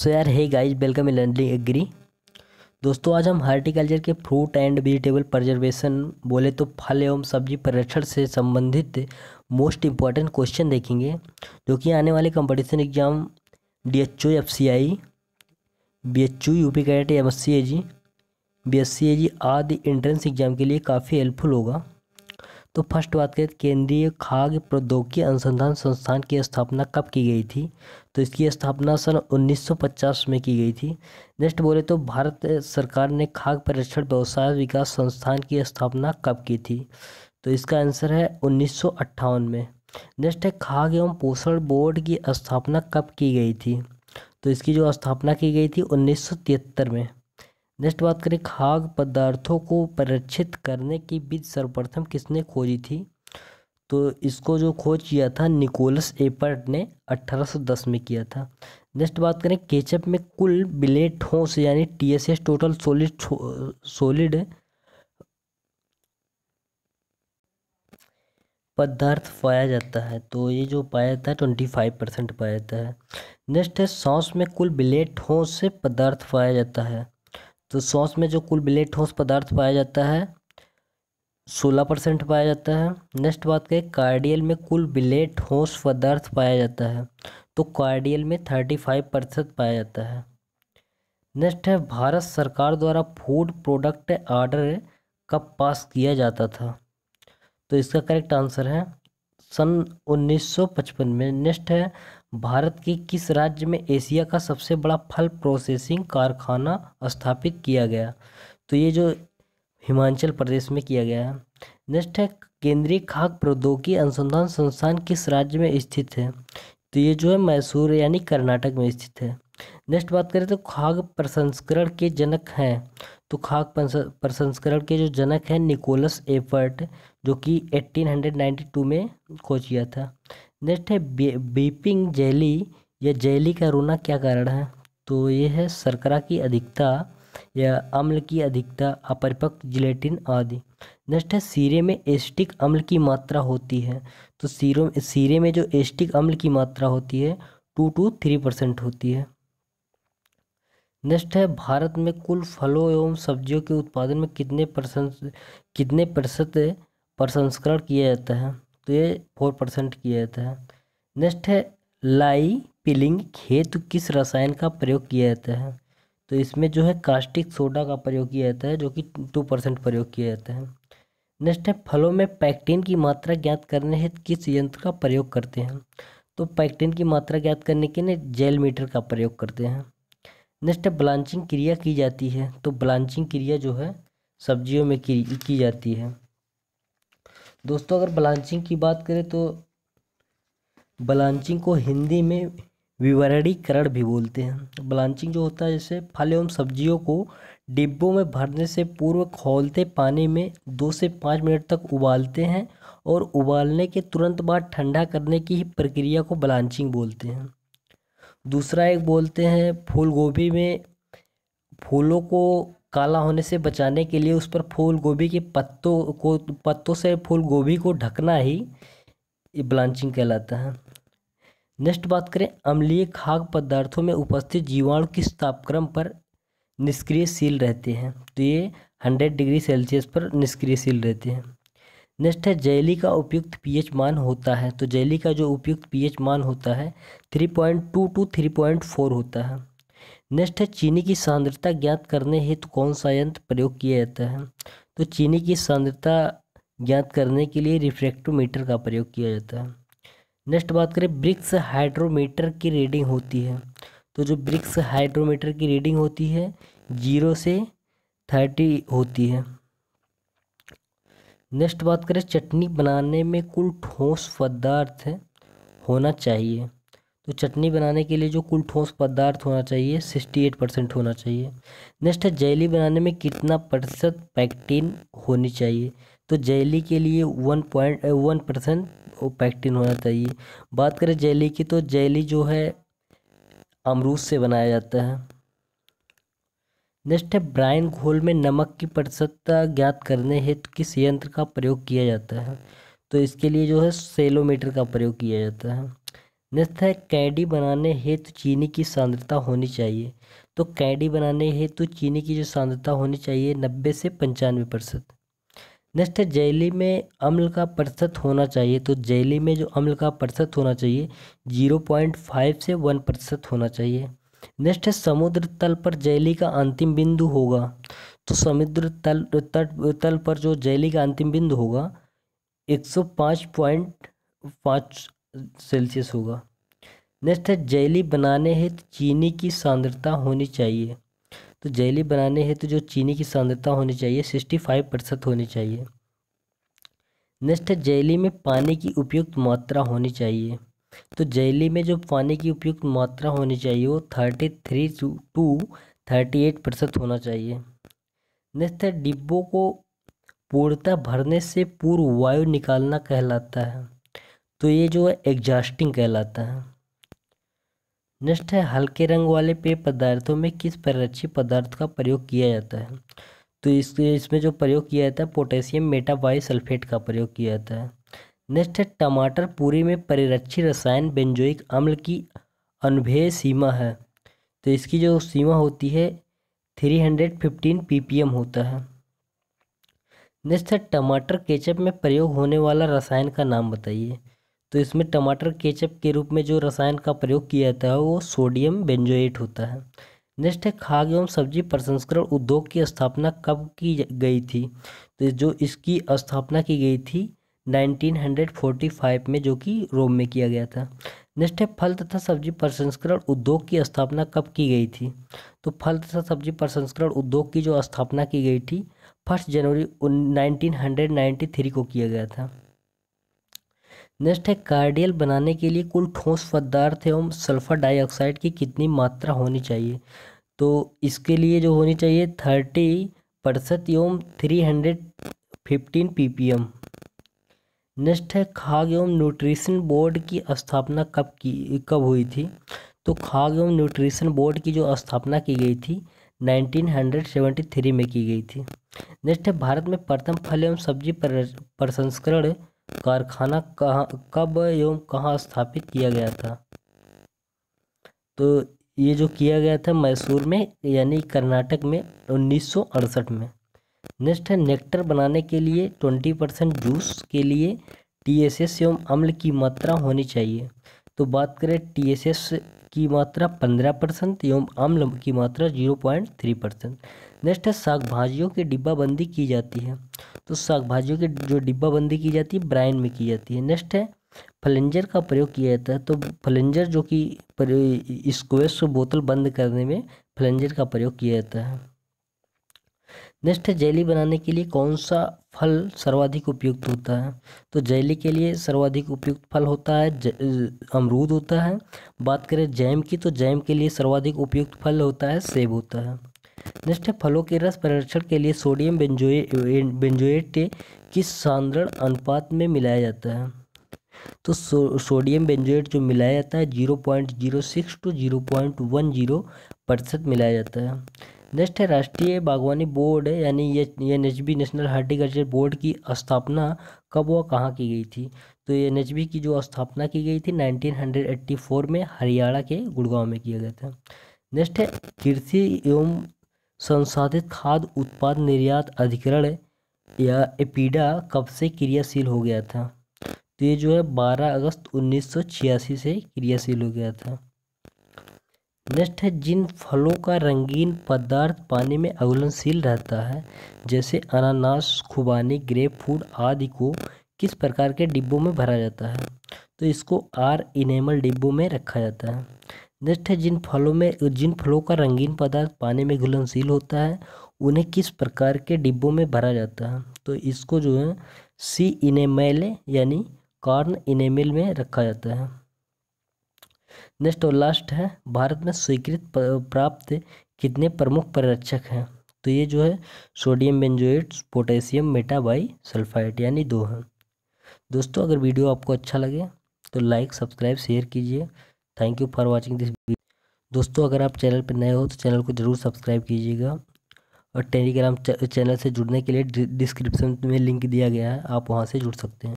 सो यार hey guys welcome in learning agri दोस्तों आज हम हार्टिकल्चर के फ्रूट एंड वेजिटेबल प्रजर्वेशन बोले तो फल एवं सब्जी परीक्षण से संबंधित मोस्ट इम्पॉर्टेंट क्वेश्चन देखेंगे जो कि आने वाले competition exam D H O F C I B H U P cadet M S C A G B S C A G आदि एंट्रेंस एग्जाम के लिए काफ़ी हेल्पफुल होगा तो फर्स्ट बात करें केंद्रीय खाद्य प्रौद्योगिकी अनुसंधान संस्थान की स्थापना कब की गई थी तो इसकी स्थापना सन 1950 में की गई थी नेक्स्ट बोले तो भारत सरकार ने खाद्य परीक्षण व्यवसाय विकास संस्थान की स्थापना कब की थी तो इसका आंसर है उन्नीस में नेक्स्ट है खाद्य एवं पोषण बोर्ड की स्थापना कब की गई थी तो इसकी जो स्थापना की गई थी उन्नीस में नेक्स्ट बात करें खाद्य पदार्थों को परिक्षित करने की विधि सर्वप्रथम किसने खोजी थी तो इसको जो खोज किया था निकोलस एपर्ट ने 1810 में किया था नेक्स्ट बात करें केचप में कुल बिले ठोस यानी T S S total solid solid पदार्थ पाया जाता है तो ये जो पाया जाता है ट्वेंटी फाइव परसेंट पाया जाता है नेक्स्ट है सांस में कुल बिले ठोस से पदार्थ पाया जाता है तो सॉस में जो कुल बिले ठोस पदार्थ पाया जाता है सोलह परसेंट पाया जाता है नेक्स्ट बात करें कार्डियल में कुल बिले ठोस पदार्थ पाया जाता है तो कार्डियल में थर्टी फाइव परसेंट पाया जाता है नेक्स्ट है भारत सरकार द्वारा फूड प्रोडक्ट आर्डर कब पास किया जाता था तो इसका करेक्ट आंसर है सन 1955 में नेक्स्ट है भारत के किस राज्य में एशिया का सबसे बड़ा फल प्रोसेसिंग कारखाना स्थापित किया गया तो ये जो हिमाचल प्रदेश में किया गया है नेक्स्ट है केंद्रीय खाद्य प्रौद्योगिकी अनुसंधान संस्थान किस राज्य में स्थित है तो ये जो है मैसूर यानी कर्नाटक में स्थित है नेक्स्ट बात करें तो खाग प्रसंस्करण के जनक हैं तो खाग प्रसंस्करण के जो जनक हैं निकोलस एफर्ट जो कि 1892 में खोज किया था नेक्स्ट है बीपिंग जेली या जेली का रोना क्या कारण है तो ये है शर्करा की अधिकता या अम्ल की अधिकता अपरिपक्व जिलेटिन आदि नेक्स्ट है सीरे में एस्टिक अम्ल की मात्रा होती है तो सीरो सीरे में जो एस्टिक अम्ल की मात्रा होती है टू टू थ्री परसेंट होती है नेक्स्ट है भारत में कुल फलों एवं सब्जियों के उत्पादन में कितने परसेंट कितने प्रतिशत प्रसंस्करण किया जाता है तो ये फोर परसेंट किया जाता है नेक्स्ट है लाई पिलिंग खेत किस रसायन का प्रयोग किया जाता है तो इसमें जो है कास्टिक सोडा का प्रयोग किया जाता है जो कि टू परसेंट प्रयोग किया जाता है नेक्स्ट है फलों में पैक्टिन की मात्रा ज्ञात करने हेतु किस यंत्र का प्रयोग करते हैं तो पैक्टिन की मात्रा ज्ञात करने के लिए जेल मीटर का प्रयोग करते हैं नेक्स्ट है ब्लांचिंग क्रिया की जाती है तो ब्लांचिंग क्रिया जो है सब्जियों में की, की जाती है दोस्तों अगर ब्लांचिंग की बात करें तो ब्लांचिंग को हिंदी में विवरणीकरण भी बोलते हैं ब्लांचिंग जो होता है जैसे फल एवं सब्जियों को डिब्बों में भरने से पूर्व खोलते पानी में दो से पाँच मिनट तक उबालते हैं और उबालने के तुरंत बाद ठंडा करने की ही प्रक्रिया को ब्लांचिंग बोलते हैं दूसरा एक बोलते हैं फूल गोभी में फूलों को काला होने से बचाने के लिए उस पर फूल गोभी के पत्तों को पत्तों से फूल गोभी को ढकना ही ब्लांचिंग कहलाता है नेक्स्ट बात करें अम्लीय खाद्य पदार्थों में उपस्थित जीवाणु किस तापक्रम पर निष्क्रियशील रहते हैं तो ये हंड्रेड डिग्री सेल्सियस पर निष्क्रियशील रहते हैं नेक्स्ट है जैली का उपयुक्त पीएच मान होता है तो जैली का जो उपयुक्त पीएच मान होता है three point two to three point four होता है नेक्स्ट है चीनी की सांद्रता ज्ञात करने हेतु कौन सा यंत्र प्रयोग किया जाता है तो चीनी की सांद्रता ज्ञात करने के लिए रिफ्रैक्टोमीटर का प्रयोग किया जाता है नेक्स्ट बात करें ब्रिक्स हाइड्रोमीटर की रीडिंग होती है तो जो ब्रिक्स हाइड्रोमीटर की रीडिंग होती है जीरो से थर्टी होती है नेक्स्ट बात करें चटनी बनाने में कुल ठोस पदार्थ होना चाहिए तो चटनी बनाने के लिए जो कुल ठोस पदार्थ होना चाहिए सिक्सटी एट परसेंट होना चाहिए नेक्स्ट है जैली बनाने में कितना प्रतिशत पैक्टीन होनी चाहिए तो जैली के लिए one point one percent pectin होना चाहिए बात करें जैली की तो जैली जो है अमरूद से बनाया जाता है नेक्स्ट है ब्राइन घोल में नमक की प्रतिशतता ज्ञात करने हेतु किस यंत्र का प्रयोग किया जाता है तो इसके लिए जो है सेलोमीटर का प्रयोग किया जाता है है कैंडी बनाने हेतु चीनी की सांद्रता होनी चाहिए तो कैंडी बनाने हेतु चीनी की जो सांद्रता होनी चाहिए नब्बे से पंचानवे प्रतिशत नेक्स्ट है जैली में अम्ल का प्रतिशत होना चाहिए तो जैली में जो अम्ल का प्रतिशत होना चाहिए जीरो पॉइंट फाइव से वन प्रतिशत होना चाहिए नेक्स्ट है समुद्र तल पर जैली का अंतिम बिंदु होगा तो समुद्र तल तट तल पर जो जैली का अंतिम बिंदु होगा एक सौ पाँच पॉइंट पाँच सेल्सियस होगा नेक्स्ट है जैली बनाने हेतु चीनी की सांद्रता होनी चाहिए तो जैली बनाने हेतु जो चीनी की सांद्रता होनी चाहिए सिक्सटी फाइव प्रतिशत होनी चाहिए नेक्स्ट है जैली में पानी की उपयुक्त मात्रा होनी चाहिए तो जैली में जो पानी की उपयुक्त मात्रा होनी चाहिए वो thirty three to thirty eight प्रतिशत होना चाहिए नेक्स्ट है डिब्बों को पूर्णतः भरने से पूर्व वायु निकालना कहलाता है तो ये जो है एग्जास्टिंग कहलाता है नेक्स्ट है हल्के रंग वाले पेय पदार्थों में किस परक्षी पदार्थ का प्रयोग किया जाता है तो इस इसमें जो प्रयोग किया जाता है पोटेशियम मेटाबाई सल्फेट का प्रयोग किया जाता है नेक्स्ट है टमाटर पूरी में परिरक्षी रसायन बेंजोइक अम्ल की अनुभेय सीमा है तो इसकी जो सीमा होती है थ्री हंड्रेड फिफ्टीन एम होता है नेक्स्ट है टमाटर केचप में प्रयोग होने वाला रसायन का नाम बताइए तो इसमें टमाटर केचप के रूप में जो रसायन का प्रयोग किया जाता है वो सोडियम बेंजोएट होता है नेक्स्ट है खाद्य एवं सब्जी प्रसंस्करण उद्योग की स्थापना कब की गई थी तो जो इसकी स्थापना की गई थी 1945 में जो कि रोम में किया गया था नेक्स्ट है फल तथा सब्जी प्रसंस्करण उद्योग की स्थापना कब की गई थी तो फल तथा सब्जी प्रसंस्करण उद्योग की जो स्थापना की गई थी फर्स्ट जनवरी नाइनटीन को किया गया था नेक्स्ट है कार्डियल बनाने के लिए कुल ठोस पदार्थ एवं सल्फर डाइऑक्साइड की कितनी मात्रा होनी चाहिए तो इसके लिए जो होनी चाहिए थर्टी प्रतिशत एवं three hundred fifteen P P M next है खाग एवं न्यूट्रिशन बोर्ड की स्थापना कब की कब हुई थी तो खाग एवं न्यूट्रिशन बोर्ड की जो स्थापना की गई थी 1973 में की गई थी नेक्स्ट है भारत में प्रथम फल एवं सब्जी प्रसंस्करण कारखाना कहाँ कब एवं कहाँ स्थापित किया गया था तो ये जो किया गया था मैसूर में यानी कर्नाटक में उन्नीस में नेक्स्ट है नेक्टर बनाने के लिए ट्वेंटी परसेंट जूस के लिए टीएसएस एवं अम्ल की मात्रा होनी चाहिए तो बात करें टीएसएस की मात्रा पंद्रह परसेंट एवं अम्ल की मात्रा zero point three percent next है साग भाजियों की डिब्बाबंदी की जाती है तो साग भाजियों की जो डिब्बाबंदी की जाती है ब्राइन में की जाती है नेक्स्ट है फलेंजर का प्रयोग किया जाता है तो फलेंजर जो कि स्क्वेस को बोतल बंद करने में फलेंजर का प्रयोग किया जाता है नेक्स्ट है जैली बनाने के लिए कौन सा फल सर्वाधिक उपयुक्त होता है तो जैली के लिए सर्वाधिक उपयुक्त फल होता है अमरूद होता है बात करें जैम की तो जैम के लिए सर्वाधिक उपयुक्त फल होता है सेब होता है नेक्स्ट है फलों के रस परीक्षण के लिए सोडियम बेंजोएट किस सांद्रण अनुपात में मिलाया जाता है तो सो, सोडियम बेंजोएट जो मिलाया जाता है zero point zero six two zero point one zero प्रतिशत मिलाया जाता है नेक्स्ट है राष्ट्रीय बागवानी बोर्ड यानी ये N H B national horticulture board की स्थापना कब व कहाँ की गई थी तो एन एच बी की जो स्थापना की गई थी 1984 में हरियाणा के गुड़गांव में किया गया था नेक्स्ट है कृषि एवं संसाधित खाद्य उत्पाद निर्यात अधिकरण या एपीडा कब से क्रियाशील हो गया था तो ये जो है 12 अगस्त 1986 से क्रियाशील हो गया था नेक्स्ट है जिन फलों का रंगीन पदार्थ पानी में अवलनशील रहता है जैसे अनानास खुबानी ग्रेप फ्रूट आदि को किस प्रकार के डिब्बों में भरा जाता है तो इसको आर इनेमल डिब्बों में रखा जाता है नेक्स्ट है जिन फलों में जिन फलों का रंगीन पदार्थ पानी में घुलनशील होता है उन्हें किस प्रकार के डिब्बों में भरा जाता है तो इसको जो है सी इनेमेल यानी कॉर्न इनेमेल में रखा जाता है नेक्स्ट और लास्ट है भारत में स्वीकृत प्राप्त कितने प्रमुख परिरक्षक हैं तो ये जो है sodium benzoate potassium metabisulphite यानी दो हैं दोस्तों अगर वीडियो आपको अच्छा लगे तो लाइक सब्सक्राइब शेयर कीजिए thank you for watching this दोस्तों अगर आप चैनल पर नए हो तो चैनल को ज़रूर सब्सक्राइब कीजिएगा और टेलीग्राम चैनल से जुड़ने के लिए डिस्क्रिप्शन में लिंक दिया गया है आप वहाँ से जुड़ सकते हैं